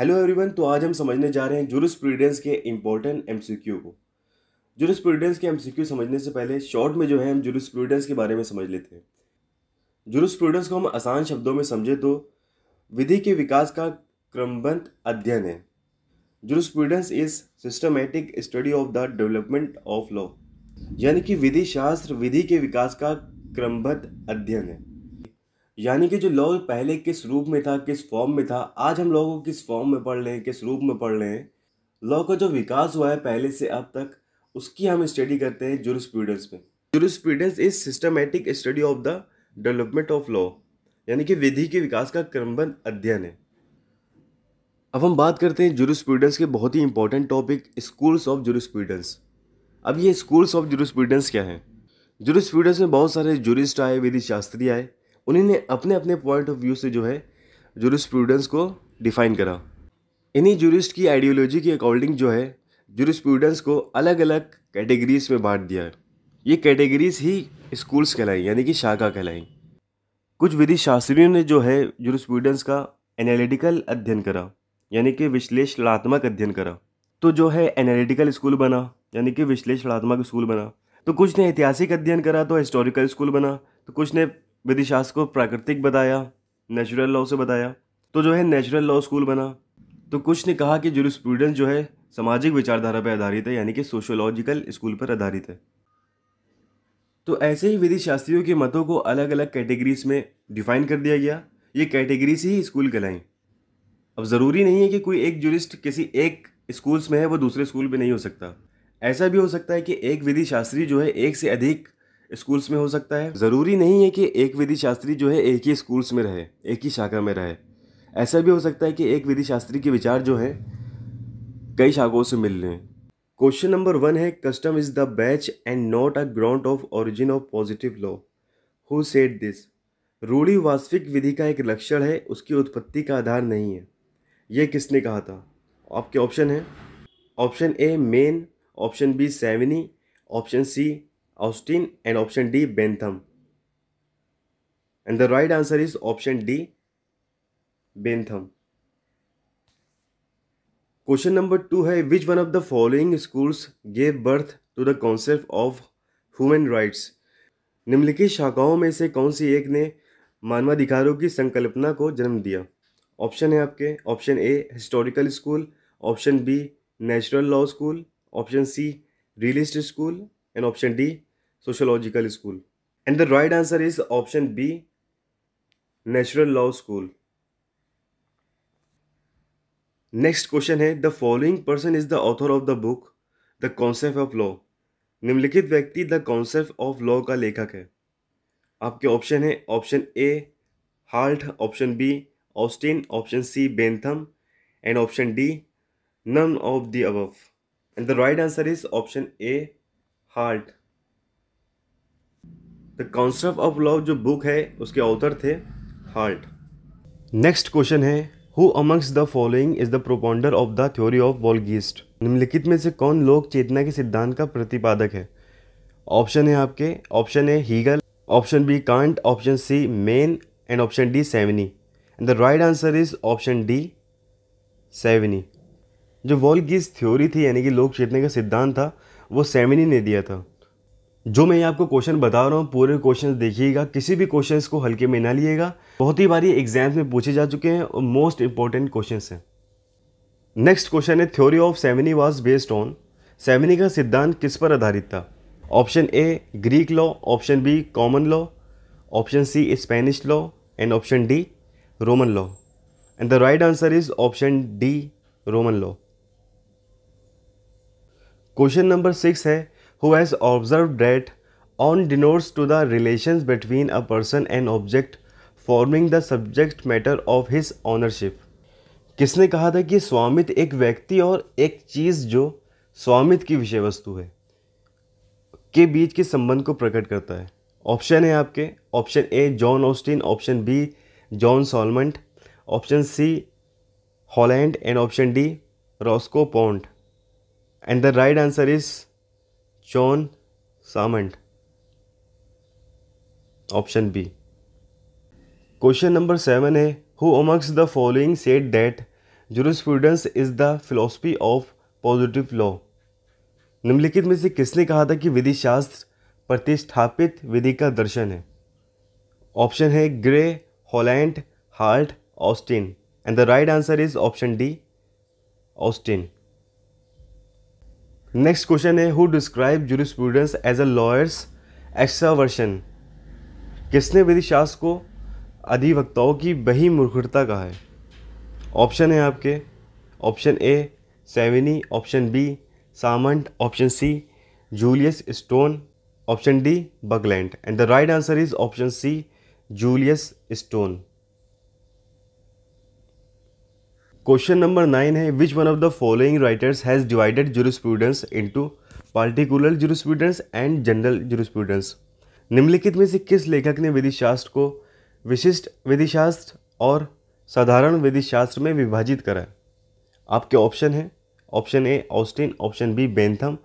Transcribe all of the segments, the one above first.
Hello everyone तो आज हम समझने जा रहे हैं जुरुस प्रीडेंस के इम्पोर्टेंट एमसीक्यू को जुरुस प्रीडेंस के एमसीक्यू समझने से पहले शॉर्ट में जो है हम जुरुस प्रीडेंस के बारे में समझ लेते हैं जुरुस प्रीडेंस को हम आसान शब्दों में समझे तो विधि के विकास का क्रमबद्ध अध्ययन है jurisprudence is systematic study of the development of law यानी कि विधि शास्त्र विधि के विकास का क्रमबद्ध अध्ययन है यानी कि जो लॉ पहले किस रूप में था किस फॉर्म में था आज हम लॉ को किस फॉर्म में पढ़ रहे हैं किस रूप में पढ़ रहे हैं लॉ का जो विकास हुआ है पहले से अब तक उसकी हम स्टडी करते हैं जुरिस्प्रूडेंस में jurisprudence is systematic study of the development of law यानी कि विधि के विकास का क्रमबद्ध अध्ययन है अब हम बात करते हैं जुरिस्प्रूडेंस के बहुत ही important topic schools of jurisprudence अब ये स्कूल्स ऑफ जुरिस्प्रूडेंस क्या है जुरिस्प्रूडेंस में बहुत सारे जुरिस्ट आए विधि शास्त्री आए उन्हीं ने अपने अपने पॉइंट ऑफ व्यू से जो है जूरिस्प्रूडेंस को डिफाइन करा इन्हीं जुरिस्ट की आइडियोलॉजी के अकॉर्डिंग जो है जूरिस्प्रूडेंस को अलग अलग कैटेगरीज में बांट दिया है ये कैटेगरीज ही स्कूल्स कहलाई यानी कि शाखा कहलाई कुछ विधि शास्त्रियों ने जो है जूरिस्प्रूडेंस का एनालिटिकल अध्ययन करा यानी कि विश्लेषणात्मक अध्ययन करा तो जो है एनालिटिकल स्कूल बना यानी कि विश्लेषणात्मक स्कूल बना तो कुछ ने ऐतिहासिक अध्ययन करा तो हिस्टोरिकल स्कूल बना तो कुछ ने विधि शास्त्र को प्राकृतिक बताया नेचुरल लॉ से बताया तो जो है नेचुरल लॉ स्कूल बना तो कुछ ने कहा कि जुरिस्प्रूडेंस जो है सामाजिक विचारधारा पर आधारित है यानी कि सोशोलॉजिकल स्कूल पर आधारित है तो ऐसे ही विधि शास्त्रियों के मतों को अलग अलग कैटेगरीज में डिफाइन कर दिया गया ये कैटेगरीज ही स्कूल कहलाएं अब ज़रूरी नहीं है कि कोई एक जुरिस्ट किसी एक स्कूल्स में है वो दूसरे स्कूल में नहीं हो सकता ऐसा भी हो सकता है कि एक विधि शास्त्री जो है एक से अधिक स्कूल्स में हो सकता है ज़रूरी नहीं है कि एक विधि शास्त्री जो है एक ही स्कूल्स में रहे एक ही शाखा में रहे ऐसा भी हो सकता है कि एक विधि शास्त्री के विचार जो हैं कई शाखाओं से मिल लें क्वेश्चन नंबर वन है custom is the badge and not a ground of origin of positive law who said this रूढ़ी वास्तविक विधि का एक लक्षण है उसकी उत्पत्ति का आधार नहीं है यह किसने कहा था आपके ऑप्शन है option A Maine option B Savigny option C Austin and option D Bentham. And the right answer is option D Bentham. Question number 2 है which one of the following schools gave birth to the concept of human rights निम्नलिखित शाखाओं में से कौन सी एक ने मानवाधिकारों की संकल्पना को जन्म दिया ऑप्शन है आपके option A historical school option B natural law school option C realist school and option D sociological school and the right answer is option B natural law school next question है the following person is the author of the book the concept of law निम्नलिखित व्यक्ति the concept of law का लेखक है आपके option है option A Hart option B Austin option C Bentham and option D none of the above and the right answer is option A Hart the concept of law जो book है उसके author थे Hart next question है who amongst the following is the propounder of the theory of volksgeist निम्नलिखित में से कौन लोक चेतना के सिद्धांत का प्रतिपादक है ऑप्शन है आपके ऑप्शन है Hegel option B Kant option C Maine and option D Savigny and the right answer is option D Savigny जो वॉलगीस थ्योरी थी यानी कि लोक चेतना का सिद्धांत था वो सेवनी ने दिया था जो मैं आपको क्वेश्चन बता रहा हूँ पूरे क्वेश्चन देखिएगा किसी भी क्वेश्चन को हल्के में ना लिएगा बहुत ही बारी एग्जाम्स में पूछे जा चुके हैं और मोस्ट इंपॉर्टेंट क्वेश्चन हैं नेक्स्ट क्वेश्चन है theory of Savigny was based on Savigny का सिद्धांत किस पर आधारित था option A Greek law option B common law option C Spanish law and option D Roman law and the right answer is option D Roman law question number six है who has observed that on denotes to the relations between a person and object forming the subject matter of his ownership किसने कहा था कि स्वामित्व एक व्यक्ति और एक चीज़ जो स्वामित्व की विषय वस्तु है के बीच के संबंध को प्रकट करता है ऑप्शन है आपके option A John Austin option B John Salmond option C Holland and option D Roscoe Pound and the right answer is John Salmond option B question number seven है who amongst the following said that jurisprudence is the philosophy of positive law निम्नलिखित में से किसने कहा था कि विधि शास्त्र प्रतिष्ठापित विधि का दर्शन है ऑप्शन है Gray Holland Hart Austin and the right answer is option D Austin next question है who describe students as a lawyer's extraversion किसने विधि शास्त्र को अधिवक्ताओं की बही मूर्खता कहा है ऑप्शन है आपके option A Savigny option B Salmond option C Julius Stone option D Buckland and the right answer is option C Julius Stone question number nine है which one of the following writers has divided jurisprudence into particular jurisprudence and general jurisprudence निम्नलिखित में से किस लेखक ने विधिशास्त्र को विशिष्ट विधिशास्त्र और साधारण विधिशास्त्र में विभाजित करा आपके ऑप्शन हैं option A Austin option B Bentham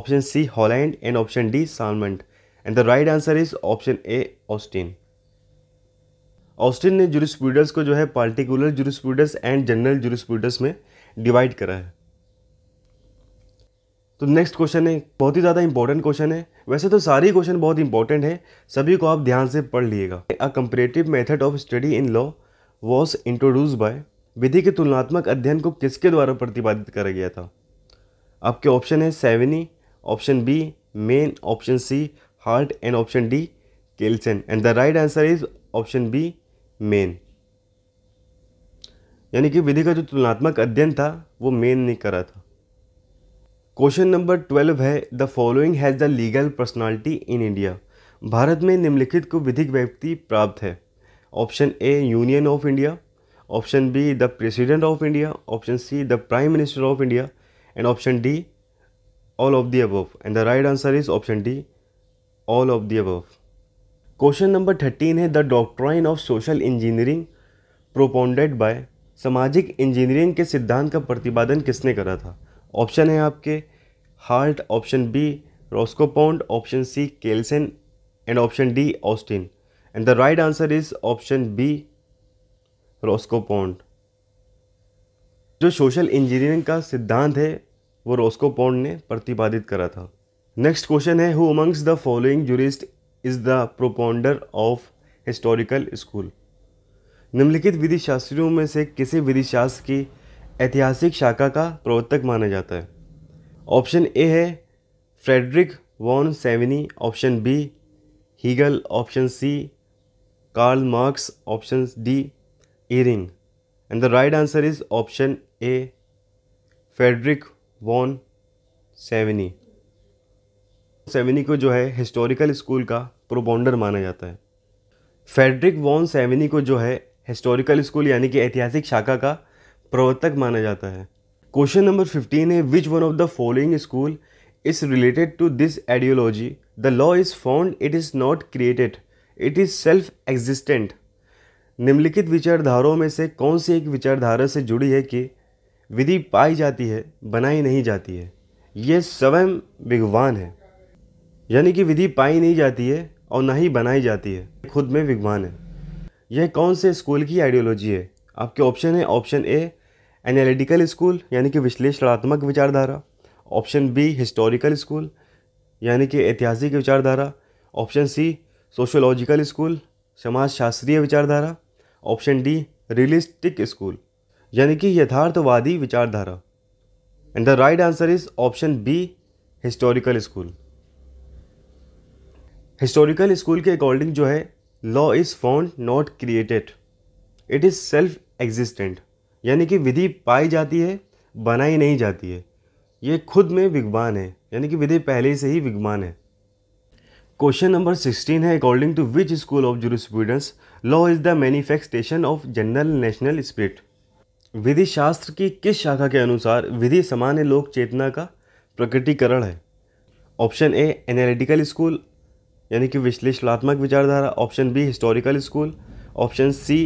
option C Holland and option D Salmond and the right answer is option A Austin Austin ने जुरिस्प्रूडेंस को जो है particular jurisprudence and general jurisprudence में डिवाइड करा है तो नेक्स्ट क्वेश्चन है बहुत ही ज़्यादा इंपॉर्टेंट क्वेश्चन है वैसे तो सारे क्वेश्चन बहुत इंपॉर्टेंट है सभी को आप ध्यान से पढ़ लिएगा a comparative method of study in law was introduce by विधि के तुलनात्मक अध्ययन को किसके द्वारा प्रतिपादित करा गया था आपके ऑप्शन है Savigny option B Maine option C Hart and option D Kelsen and the right answer is option B Maine यानी कि विधि का जो तुलनात्मक अध्ययन था वो मेन ने करा था क्वेश्चन नंबर ट्वेल्व है the following has the legal personality in India Bharat में निम्नलिखित को विधिक व्यक्ति प्राप्त है option A union of India option B the president of India option C the prime minister of India and option D all of the above and the right answer is option D all of the above question number thirteen है the doctrine of social engineering propounded bye सामाजिक engineering के सिद्धांत का प्रतिपादन किसने करा था option है आपके Hart option B Roscoe Pound option C Kelsen and option D Austin and the right answer is option B Roscoe Pound जो सोशल इंजीनियरिंग का सिद्धांत है वो रोस्कोपोन्ड ने प्रतिपादित करा था नेक्स्ट क्वेश्चन है who amongst the following jurist is the propounder of historical school निम्नलिखित विधि शास्त्रियों में से किसे विधि शास्त्र की ऐतिहासिक शाखा का प्रवर्तक माना जाता है ऑप्शन ए है Friedrich von Savigny option B Hegel option C Karl Marx option D Ihering and the right answer is option A Friedrich von Savigny Savigny को जो है हिस्टोरिकल स्कूल का प्रोबाउंडर माना जाता है फेडरिक वॉन सेवेनी को जो है हिस्टोरिकल स्कूल यानी कि ऐतिहासिक शाखा का प्रवर्तक माना जाता है क्वेश्चन नंबर फिफ्टीन है which one of the following school is related to this ideology the law is found it is not created it is self existent निम्नलिखित विचारधाराओं में से कौन सी एक विचारधारा से जुड़ी है कि विधि पाई जाती है बनाई नहीं जाती है ये स्वयं विगवान है यानी कि विधि पाई नहीं जाती है और ना ही बनाई जाती है खुद में विद्वान है यह कौन से स्कूल की आइडियोलॉजी है आपके ऑप्शन है ऑप्शन ए एनालिटिकल स्कूल यानी कि विश्लेषणात्मक विचारधारा ऑप्शन बी हिस्टोरिकल स्कूल यानी कि ऐतिहासिक विचारधारा ऑप्शन सी सोशोलॉजिकल स्कूल समाजशास्त्रीय विचारधारा ऑप्शन डी रियलिस्टिक स्कूल यानी कि यथार्थवादी विचारधारा and the right answer is option B historical school historical school के अकॉर्डिंग जो है law is found not created it is self existent यानी कि विधि पाई जाती है बनाई नहीं जाती है ये खुद में विद्वान है यानी कि विधि पहले से ही विद्वान है क्वेश्चन नंबर सिक्सटीन है according to which school of students law is the manifestation of general national spirit विधि शास्त्र की किस शाखा के अनुसार विधि सामान्य लोक चेतना का प्रकटीकरण है ऑप्शन ए एनालिटिकल स्कूल यानी कि विश्लेषणात्मक विचारधारा option B historical school option C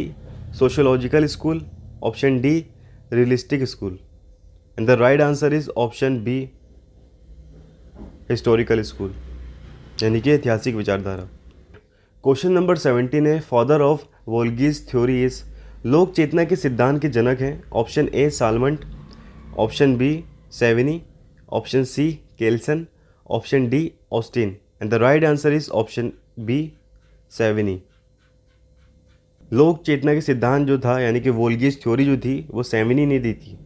sociological school option D realistic school and the right answer is option B historical school यानी कि ऐतिहासिक विचारधारा क्वेश्चन नंबर सेवेंटीन है father of Volksgeist theory is लोक चेतना के सिद्धांत के जनक हैं option A Salmond option B Savigny option C Kelsen option D Austin and the right answer is option B Savigny लोक चेतना के सिद्धांत जो था यानी कि वोल्गेज थ्योरी जो थी वो सेवनी ने दी थी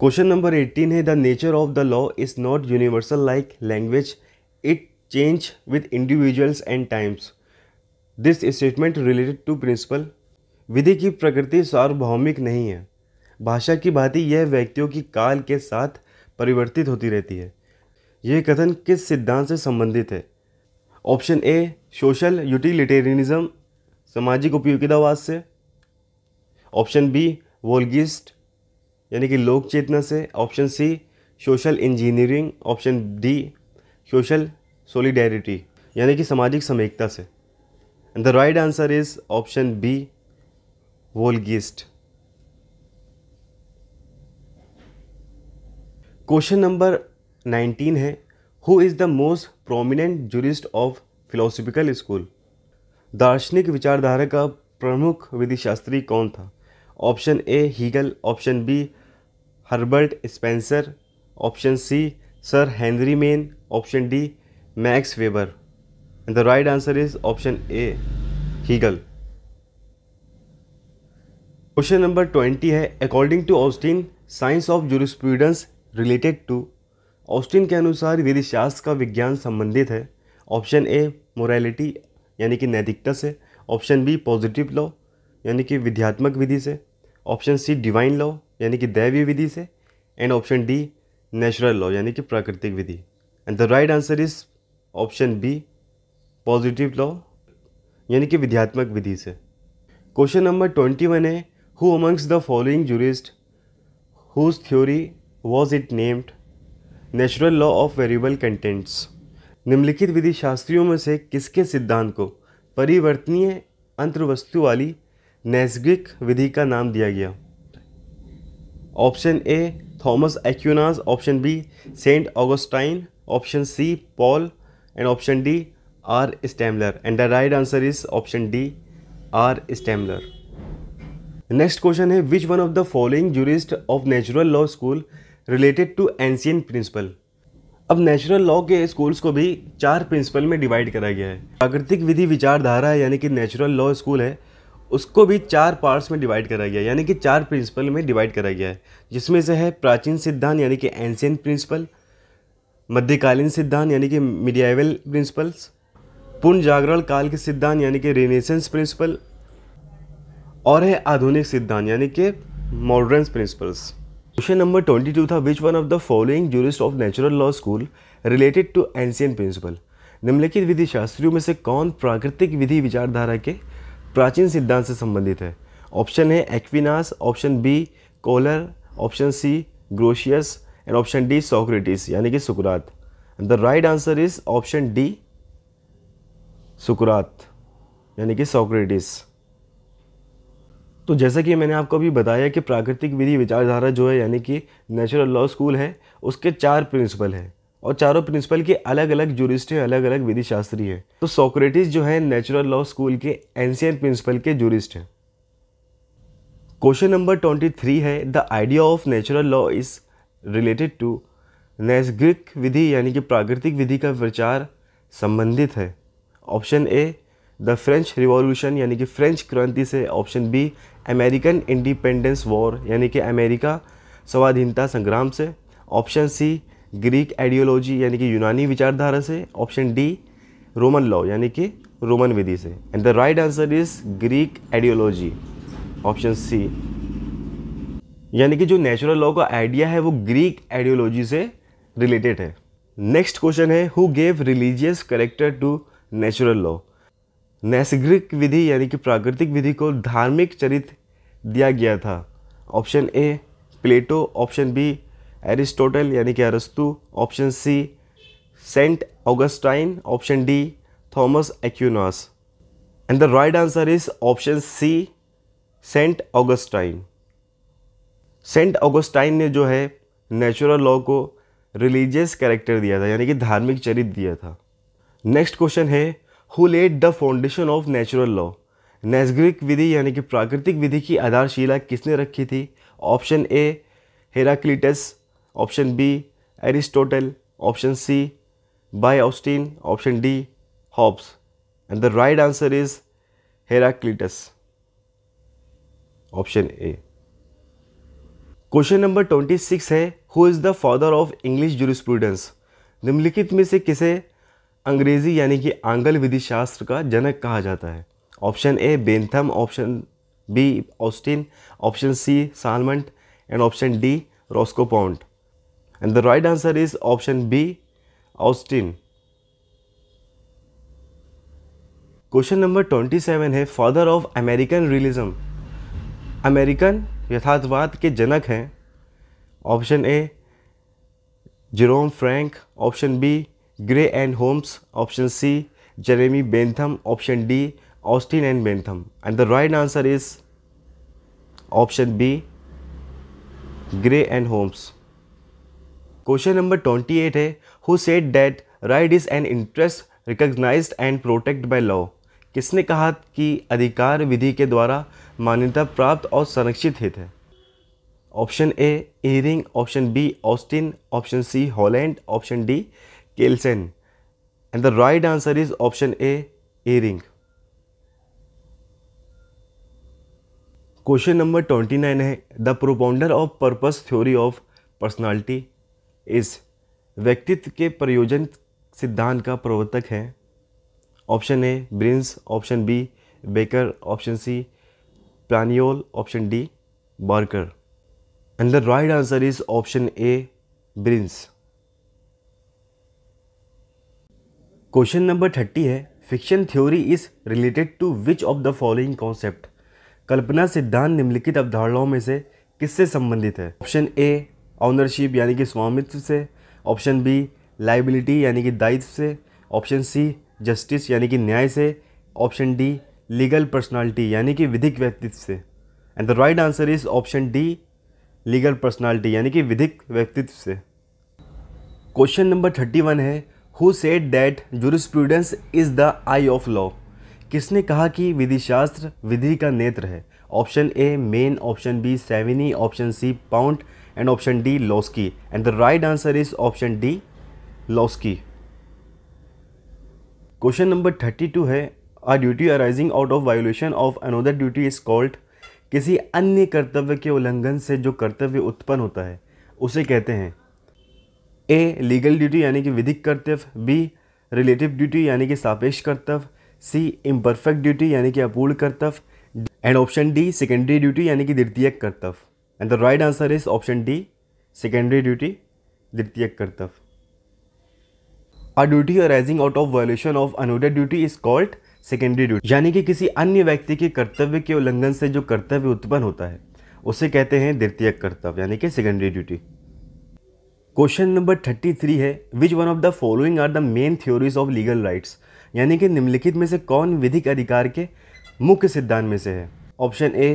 क्वेश्चन नंबर एट्टीन है the nature of the law is not universal like language it change with individuals and times this statement related to principle विधि की प्रकृति सार्वभौमिक नहीं है भाषा की भांति यह व्यक्तियों की काल के साथ परिवर्तित होती रहती है यह कथन किस सिद्धांत से संबंधित है ऑप्शन ए सोशल यूटिलिटेरियनिज्म सामाजिक उपयोगितावाद से ऑप्शन बी वोल्गिस्ट यानी कि लोक चेतना से option C social engineering option D social solidarity यानी कि सामाजिक समेकता से the right answer is option B Volksgeist question number 19 है who is the most prominent jurist of philosophical school दार्शनिक विचारधारा का प्रमुख विधिशास्त्री कौन था option A Hegel option B Herbert Spencer option C sir Henry Maine option D Max Weber and the right answer is option A Hegel question number twenty है according to Austin science of jurisprudence related to Austin के अनुसार विधि शास्त्र का विज्ञान संबंधित है option ए morality यानी कि नैतिकता से ऑप्शन बी पॉजिटिव लॉ यानी कि विध्यात्मक विधि से ऑप्शन सी डिवाइन लॉ यानी कि दैवीय विधि से and option D natural law यानी कि प्राकृतिक विधि and the right answer is option B positive law यानी कि विध्यात्मक विधि से क्वेश्चन नंबर ट्वेंटी वन है who amongst the following jurist whose theory was it named natural law of variable contents निम्नलिखित विधि शास्त्रियों में से किसके सिद्धांत को परिवर्तनीय अंतर्वस्तु वाली नैसगिक विधि का नाम दिया गया option A Thomas Aquinas option B Saint Augustine option C Paul and option D R Stammler and the right answer is option D R Stammler next question है which one of the following jurist of natural law school related to ancient principle अब natural law के schools को भी चार principal में divide करा गया है प्राकृतिक विधि विचारधारा है यानी कि नेचुरल लॉ स्कूल है उसको भी चार पार्ट्स में डिवाइड करा गया यानी कि चार प्रिंसिपल में डिवाइड करा गया है जिसमें से है प्राचीन सिद्धांत यानी कि एंशियन प्रिंसिपल मध्यकालीन सिद्धांत यानी कि मीडियावल प्रिंसिपल्स पूर्ण जागरण काल के सिद्धांत यानी कि रेनेसेंस प्रिंसिपल और है आधुनिक सिद्धांत यानी कि मॉडर्न प्रिंसिपल्स क्वेश्चन नंबर 22 था which one of the following jurist of natural law school related to ancient principle निम्नलिखित विधि शास्त्रियों में से कौन प्राकृतिक विधि विचारधारा के प्राचीन सिद्धांत से संबंधित है ऑप्शन है Aquinas option B Kohler option C Grotius and option D Socrates यानी कि सुकुरात the right answer is option D सुकुरात यानी कि सोक्रेटिस तो जैसा कि मैंने आपको अभी बताया कि प्राकृतिक विधि विचारधारा जो है यानी कि नेचुरल लॉ स्कूल है उसके चार प्रिंसिपल हैं और चारों प्रिंसिपल के अलग अलग जुरिस्ट हैं अलग अलग विधि शास्त्री हैं तो सोक्रेटिस जो है नेचुरल लॉ स्कूल के एंशियन प्रिंसिपल के जूरिस्ट हैं क्वेश्चन नंबर ट्वेंटी थ्री है the idea of natural law is related to नैसर्गिक विधि यानी कि प्राकृतिक विधि का विचार संबंधित है option A the French revolution यानी कि फ्रेंच क्रांति से option B American independence war यानी कि अमेरिका स्वाधीनता संग्राम से ऑप्शन सी ग्रीक आइडियोलॉजी यानी कि यूनानी विचारधारा से ऑप्शन डी रोमन लॉ यानी कि रोमन विधि से and the right answer is Greek ideology option C यानी कि जो नेचुरल लॉ का आइडिया है वो ग्रीक आइडियोलॉजी से रिलेटेड है नेक्स्ट क्वेश्चन है who gave religious character to natural law नैसर्गिक विधि यानी कि प्राकृतिक विधि को धार्मिक चरित्र दिया गया था option A Plato option B Aristotle यानी कि अरस्तु option C Saint Augustine option D Thomas Aquinas and the right answer is option C Saint Augustine Saint Augustine ने जो है नेचुरल लॉ को रिलीजियस कैरेक्टर दिया था यानी कि धार्मिक चरित्र दिया था नेक्स्ट क्वेश्चन है who laid the foundation of natural law नैसर्गिक विधि यानी कि प्राकृतिक विधि की आधारशिला किसने रखी थी option A Heraclitus option B Aristotle option C by Austin option D Hobbes and the right answer is Heraclitus option A question number twenty six है who is the father of English jurisprudence निम्नलिखित में से किसे अंग्रेज़ी यानी कि angle विधि शास्त्र का जनक कहा जाता है option A Bentham option B Austin option C Salmond and option D Roscoe Pound and the right answer is option B Austin question number twenty seven है father of American realism American यथार्थवाद के जनक हैं option A Jerome Frank option B Gray and Holmes option C Jeremy Bentham option D Austin and Bentham and the right answer is option B Gray and Holmes question number twenty eight है who said that right is and interest recognise and protect by law किसने कहा कि अधिकार विधि के द्वारा मान्यता प्राप्त और संरक्षित हित है option A Ihering option B Austin option C Holland option D Kelsen. And the right answer is option A, earring. Question number twenty nine है the propounder of purpose theory of personality इस व्यक्तित्व के प्रयोजन सिद्धांत का प्रवर्तक है option A Brinz option B Becker option C Planiol option D Barker and the right answer is option A Brinz question number thirty है fiction theory is related to which of the following concept कल्पना सिद्धांत निम्नलिखित अवधारणाओं में से किससे संबंधित है ऑप्शन ए ऑनरशिप यानी कि स्वामित्व से ऑप्शन बी लाइबिलिटी यानी कि दायित्व से ऑप्शन सी जस्टिस यानी कि न्याय से ऑप्शन डी लीगल पर्सनालिटी यानी कि विधिक व्यक्तित्व से and the right answer is option D legal personality यानी कि विधिक व्यक्तित्व से क्वेश्चन नंबर थर्टी वन है who said that jurisprudence is the eye of law किसने कहा कि विधि शास्त्र विधि का नेत्र है option A Maine option B Savigny option C Pound and option D Laski and the right answer is option D Laski question number thirty two है a duty arising out of violation of another duty is called किसी अन्य कर्तव्य के उल्लंघन से जो कर्तव्य उत्पन्न होता है उसे कहते हैं ए लीगल ड्यूटी यानी कि विधिक कर्तव्य बी रिलेटिव ड्यूटी यानी कि सापेक्ष कर्तव्य सी इम्परफेक्ट ड्यूटी यानी कि अपूर्ण कर्तव्य and option D secondary duty यानी कि द्वितीयक कर्तव्य and the right answer is option D secondary duty द्वितीय कर्तव्य a duty arising out of violation of another duty is called secondary duty यानी कि किसी अन्य व्यक्ति के कर्तव्य के उल्लंघन से जो कर्तव्य उत्पन्न होता है उसे कहते हैं द्वितीय कर्तव्य यानी कि secondary duty question number thirty three है which one of the following are the main theories of legal rights यानी कि निम्नलिखित में से कौन विधिक अधिकार के मुख्य सिद्धांत में से है option A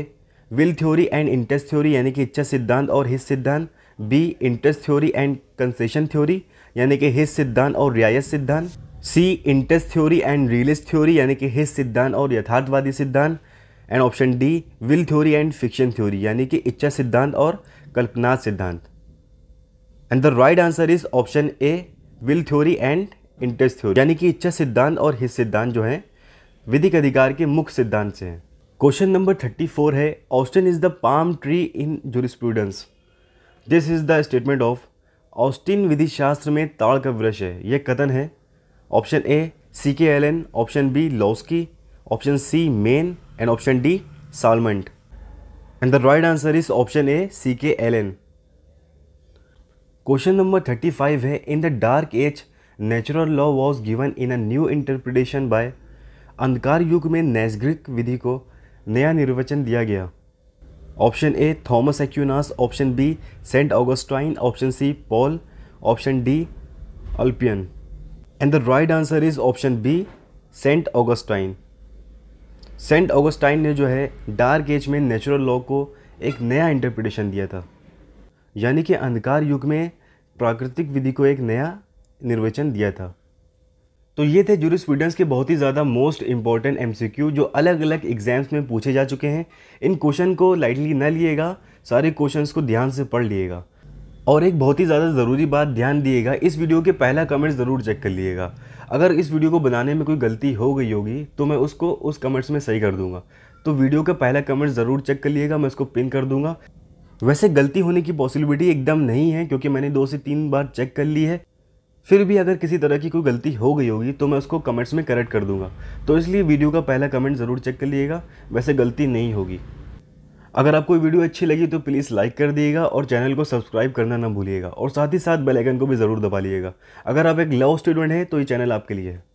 will theory and interest theory यानी कि इच्छा सिद्धांत और हिस्स सिद्धांत B interest theory and concession theory यानी कि हिस्स सिद्धांत और रियायत सिद्धांत C interest theory and realist theory यानी कि हिस्स सिद्धांत और यथार्थवादी सिद्धांत and option D will theory and fiction theory यानी कि इच्छा सिद्धांत और कल्पना सिद्धांत and the right answer is option A will theory and interest theory यानी कि इच्छा सिद्धांत और हित सिद्धांत जो है विधिक अधिकार के मुख्य सिद्धांत से हैं क्वेश्चन नंबर थर्टी फोर है Austin is the palm tree in jurisprudence this is the statement of Austin विधि शास्त्र में ताड़ का वृक्ष है यह कथन है option A C K Allen option B Laski option C Maine and option D Salmond and the right answer is option A C K Allen question number thirty five है in the dark age natural law was given in a new interpretation by अंधकार युग में नैसग्रिक विधि को नया निर्वचन दिया गया option A Thomas Aquinas option B Saint Augustine option C Paul option D Ulpian and the right answer is option B Saint Augustine Saint Augustine ने जो है डार्क एज में नेचुरल लॉ को एक नया इंटरप्रिटेशन दिया था यानी कि अंधकार युग में प्राकृतिक विधि को एक नया निर्वचन दिया था तो ये थे स्टूडेंट्स के बहुत ही ज़्यादा मोस्ट इम्पॉर्टेंट एम जो अलग अलग एग्जाम्स में पूछे जा चुके हैं इन क्वेश्चन को लाइटली न लिएगा सारे क्वेश्चन को ध्यान से पढ़ लिएगा और एक बहुत ही ज़्यादा ज़रूरी बात ध्यान दिएगा इस वीडियो के पहला कमेंट ज़रूर चेक कर लिएगा अगर इस वीडियो को बनाने में कोई गलती हो गई होगी तो मैं उसको उस कमेंट्स में सही कर दूंगा तो वीडियो का पहला कमेंट ज़रूर चेक कर लिएगा मैं उसको पिन कर दूंगा वैसे गलती होने की पॉसिबिलिटी एकदम नहीं है क्योंकि मैंने दो से तीन बार चेक कर ली है फिर भी अगर किसी तरह की कोई गलती हो गई होगी तो मैं उसको कमेंट्स में करेक्ट कर दूंगा तो इसलिए वीडियो का पहला कमेंट ज़रूर चेक कर लीजिएगा वैसे गलती नहीं होगी अगर आपको वीडियो अच्छी लगी तो प्लीज़ लाइक कर दिएगा और चैनल को सब्सक्राइब करना ना भूलिएगा और साथ ही साथ बेलाइकन को भी ज़रूर दबा लीजिएगा अगर आप एक लव स्टूडेंट हैं तो ये चैनल आपके लिए है